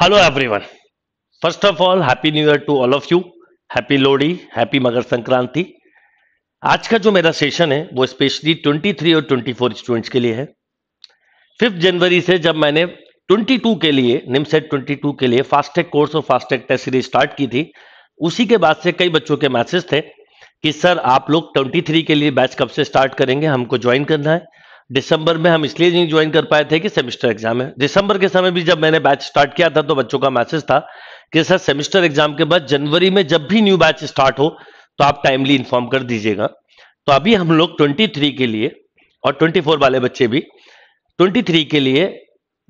hello everyone first of all happy new year to all of you happy Lohri happy Makar Sankranti आज का जो मेरा session है वो स्पेशली 23 और 24 स्टूडेंट्स के लिए है फिफ्थ जनवरी से जब मैंने 22 के लिए निमसेट 22 के लिए फास्टैग कोर्स और फास्टैग टेस्ट सीरीज स्टार्ट की थी उसी के बाद से कई बच्चों के मैसेज थे कि सर आप लोग 23 के लिए बैच कब से स्टार्ट करेंगे हमको ज्वाइन करना है दिसंबर में हम इसलिए नहीं ज्वाइन कर पाए थे कि सेमेस्टर एग्जाम है दिसंबर के समय भी जब मैंने बैच स्टार्ट किया था तो बच्चों का मैसेज था कि सर सेमेस्टर एग्जाम के बाद जनवरी में जब भी न्यू बैच स्टार्ट हो तो आप टाइमली इन्फॉर्म कर दीजिएगा तो अभी हम लोग 23 के लिए और 24 वाले बच्चे भी 23 के लिए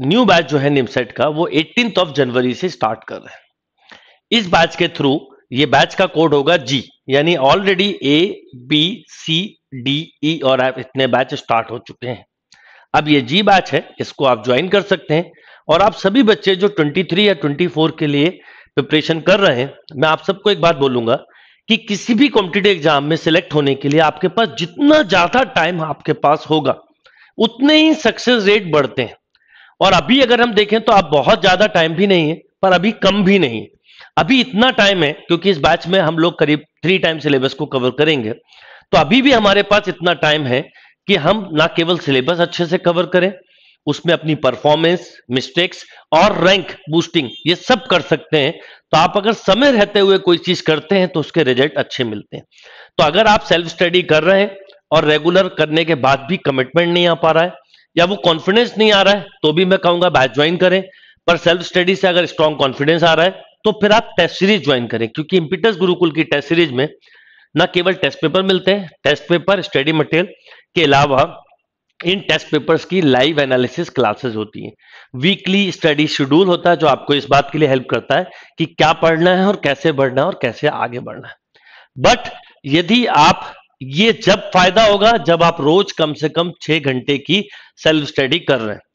न्यू बैच जो है निमसेट का वो एटीन ऑफ जनवरी से स्टार्ट कर रहे हैं इस बैच के थ्रू ये बैच का कोड होगा जी यानी already A B C D E e और आप इतने बैच स्टार्ट हो चुके हैं अब ये जी बैच है इसको आप ज्वाइन कर सकते हैं और आप सभी बच्चे जो 23 या 24 के लिए प्रिपरेशन कर रहे हैं मैं आप सबको एक बात बोलूंगा कि किसी भी कॉम्पिटेटिव एग्जाम में सिलेक्ट होने के लिए आपके पास जितना ज्यादा टाइम आपके पास होगा उतने ही सक्सेस रेट बढ़ते हैं और अभी अगर हम देखें तो आप बहुत ज्यादा टाइम भी नहीं है पर अभी कम भी नहीं है अभी इतना टाइम है क्योंकि इस बैच में हम लोग करीब थ्री टाइम सिलेबस को कवर करेंगे तो अभी भी हमारे पास इतना टाइम है कि हम ना केवल सिलेबस अच्छे से कवर करें उसमें अपनी परफॉर्मेंस मिस्टेक्स और रैंक बूस्टिंग ये सब कर सकते हैं तो आप अगर समय रहते हुए कोई चीज करते हैं तो उसके रिजल्ट अच्छे मिलते हैं तो अगर आप सेल्फ स्टडी कर रहे हैं और रेगुलर करने के बाद भी कमिटमेंट नहीं आ पा रहा है या वो कॉन्फिडेंस नहीं आ रहा है तो भी मैं कहूंगा बैच ज्वाइन करें पर सेल्फ स्टडी से अगर स्ट्रॉन्ग कॉन्फिडेंस आ रहा है तो फिर आप टेस्ट सीरीज ज्वाइन करें क्योंकि इंपिटस गुरुकुल की टेस्ट सीरीज में न केवल टेस्ट पेपर मिलते हैं टेस्ट पेपर स्टडी मटेरियल के अलावा इन टेस्ट पेपर्स की लाइव एनालिसिस क्लासेस होती हैं वीकली स्टडी शेड्यूल होता है जो आपको इस बात के लिए हेल्प करता है कि क्या पढ़ना है और कैसे बढ़ना है और कैसे आगे बढ़ना है बट यदि आप ये जब फायदा होगा जब आप रोज कम से कम छह घंटे की सेल्फ स्टडी कर रहे हैं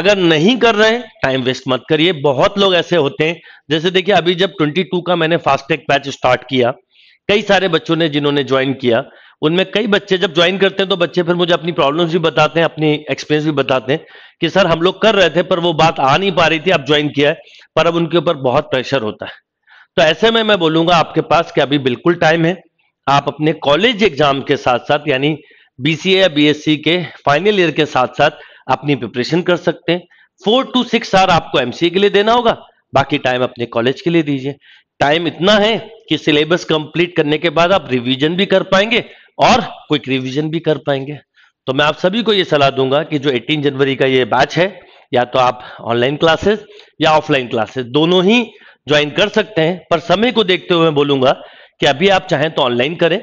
अगर नहीं कर रहे हैं टाइम वेस्ट मत करिए बहुत लोग ऐसे होते हैं जैसे देखिए अभी जब 22 का मैंने फास्टैग बैच स्टार्ट किया कई सारे बच्चों ने जिन्होंने ज्वाइन किया उनमें कई बच्चे जब ज्वाइन करते हैं तो बच्चे फिर मुझे अपनी प्रॉब्लम्स भी बताते हैं अपनी एक्सपीरियंस भी बताते हैं कि सर हम लोग कर रहे थे पर वो बात आ नहीं पा रही थी अब ज्वाइन किया है पर अब उनके ऊपर बहुत प्रेशर होता है तो ऐसे में मैं बोलूंगा आपके पास कि अभी बिल्कुल टाइम है आप अपने कॉलेज एग्जाम के साथ साथ यानी बीसीए या बीएससी के फाइनल ईयर के साथ साथ अपनी प्रिपरेशन कर सकते हैं फोर टू सिक्स आर आपको एमसीए के लिए देना होगा बाकी टाइम अपने कॉलेज के लिए दीजिए टाइम इतना है कि सिलेबस कंप्लीट करने के बाद आप रिवीजन भी कर पाएंगे और क्विक रिवीजन भी कर पाएंगे तो मैं आप सभी को ये सलाह दूंगा कि जो 18 जनवरी का ये बैच है या तो आप ऑनलाइन क्लासेस या ऑफलाइन क्लासेस दोनों ही ज्वाइन कर सकते हैं पर समय को देखते हुए मैं बोलूंगा कि अभी आप चाहें तो ऑनलाइन करें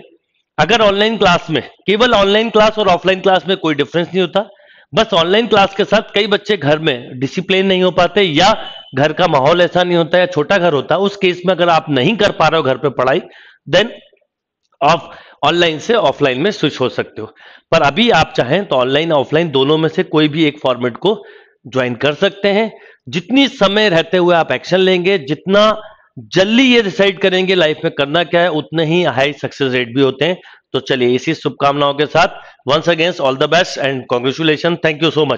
अगर ऑनलाइन क्लास में केवल ऑनलाइन क्लास और ऑफलाइन क्लास में कोई डिफरेंस नहीं होता बस ऑनलाइन क्लास के साथ कई बच्चे घर में डिसिप्लिन नहीं हो पाते या घर का माहौल ऐसा नहीं होता या छोटा घर होता उस केस में अगर आप नहीं कर पा रहे हो घर पे पढ़ाई देन ऑफ ऑनलाइन से ऑफलाइन में स्विच हो सकते हो पर अभी आप चाहें तो ऑनलाइन ऑफलाइन दोनों में से कोई भी एक फॉर्मेट को ज्वाइन कर सकते हैं जितनी समय रहते हुए आप एक्शन लेंगे जितना जल्दी ये डिसाइड करेंगे लाइफ में करना क्या है उतने ही हाई सक्सेस रेट भी होते हैं तो चलिए इसी शुभकामनाओं के साथ once again all the best and congratulation thank you so much